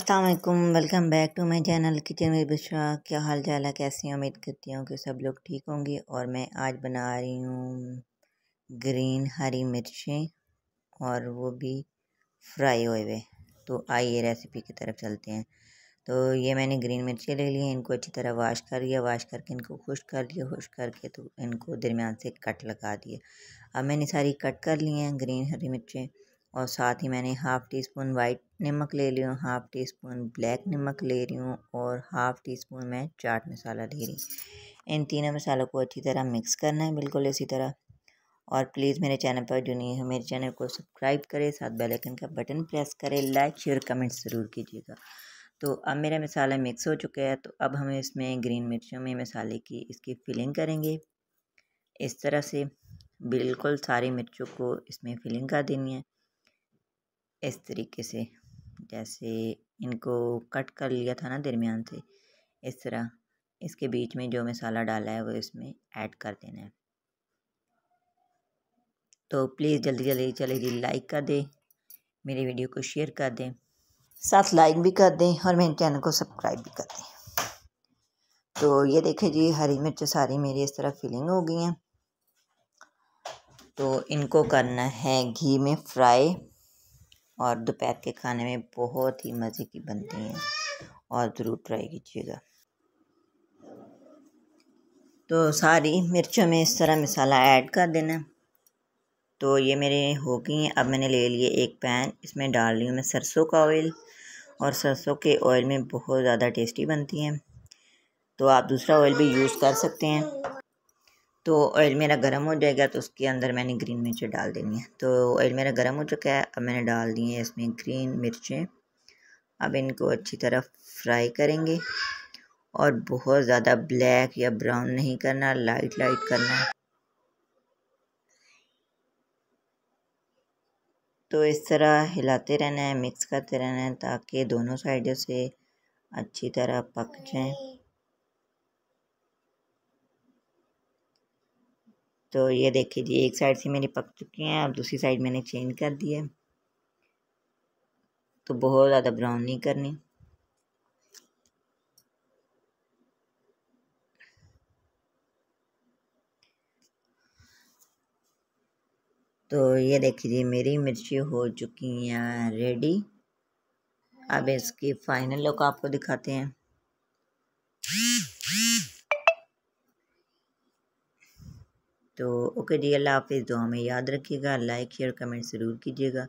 Aslam welcome back to my channel kitchen में बिशा क्या हाल चाल है कैसी हैं उम्मीद करती हूँ कि सब लोग ठीक होंगे और मैं आज बना रही हूँ ग्रीन हरी मिर्चें और वो भी फ्राई हुए हुए तो आइए रेसिपी की तरफ चलते हैं तो ये मैंने ग्रीन मिर्चें ले ली हैं इनको अच्छी तरह वाश कर लिया वाश करके इनको खुश कर लिया खुश करके तो इनको दरमियान से कट लगा दिए अब मैंने सारी कट कर ली हैं ग्रीन हरी मिर्चें और साथ ही मैंने हाफ़ टी स्पून वाइट नमक ले ली हूँ हाफ़ टी स्पून ब्लैक नमक ले रही हूँ और हाफ़ टी स्पून मैं चाट मसाला ले रही हूँ इन तीनों मसालों को अच्छी तरह मिक्स करना है बिल्कुल इसी तरह और प्लीज़ मेरे चैनल पर जो नहीं है मेरे चैनल को सब्सक्राइब करें साथ बेल आइकन का बटन प्रेस करें लाइक शेयर कमेंट ज़रूर कीजिएगा तो अब मेरा मसाला मिक्स हो चुका है तो अब हम इसमें ग्रीन मिर्चों में मसाले की इसकी फिलिंग करेंगे इस तरह से बिल्कुल सारी मिर्चों को इसमें फिलिंग कर देनी है इस तरीके से जैसे इनको कट कर लिया था ना दरमियान से इस तरह इसके बीच में जो मसाला डाला है वो इसमें ऐड कर देना है तो प्लीज़ जल्दी जल्दी चले जी लाइक कर दें मेरी वीडियो को शेयर कर दें साथ लाइक भी कर दें और मेरे चैनल को सब्सक्राइब भी कर दें तो ये देखें जी हरी मिर्च सारी मेरी इस तरह फीलिंग हो गई हैं तो इनको करना है घी में फ्राई और दोपहर के खाने में बहुत ही मज़े की बनती हैं और ज़रूर ट्राई कीजिएगा तो सारी मिर्चों में इस तरह मसाला ऐड कर देना तो ये मेरे हो गई हैं अब मैंने ले लिए एक पैन इसमें डाल रही हूँ मैं सरसों का ऑयल और सरसों के ऑयल में बहुत ज़्यादा टेस्टी बनती हैं तो आप दूसरा ऑयल भी यूज़ कर सकते हैं तो ऑयल मेरा गर्म हो जाएगा तो उसके अंदर मैंने ग्रीन मिर्चें डाल देनी है तो ऑयल मेरा गर्म हो चुका है अब मैंने डाल दी है इसमें ग्रीन मिर्चें अब इनको अच्छी तरह फ्राई करेंगे और बहुत ज़्यादा ब्लैक या ब्राउन नहीं करना लाइट लाइट करना है तो इस तरह हिलाते रहना है मिक्स करते रहना है ताकि दोनों साइडों से अच्छी तरह पक जाएं तो ये देखिए जी एक साइड से मेरी पक चुकी हैं और दूसरी साइड मैंने चेंज कर दी है तो बहुत ज़्यादा ब्राउन नहीं करनी तो ये देखिए जी मेरी मिर्ची हो चुकी हैं रेडी अब इसकी फ़ाइनल लुक आपको दिखाते हैं तो ओके जी अल्लाह हाफिज़ दो हमें याद रखिएगा लाइक शेयर कमेंट ज़रूर कीजिएगा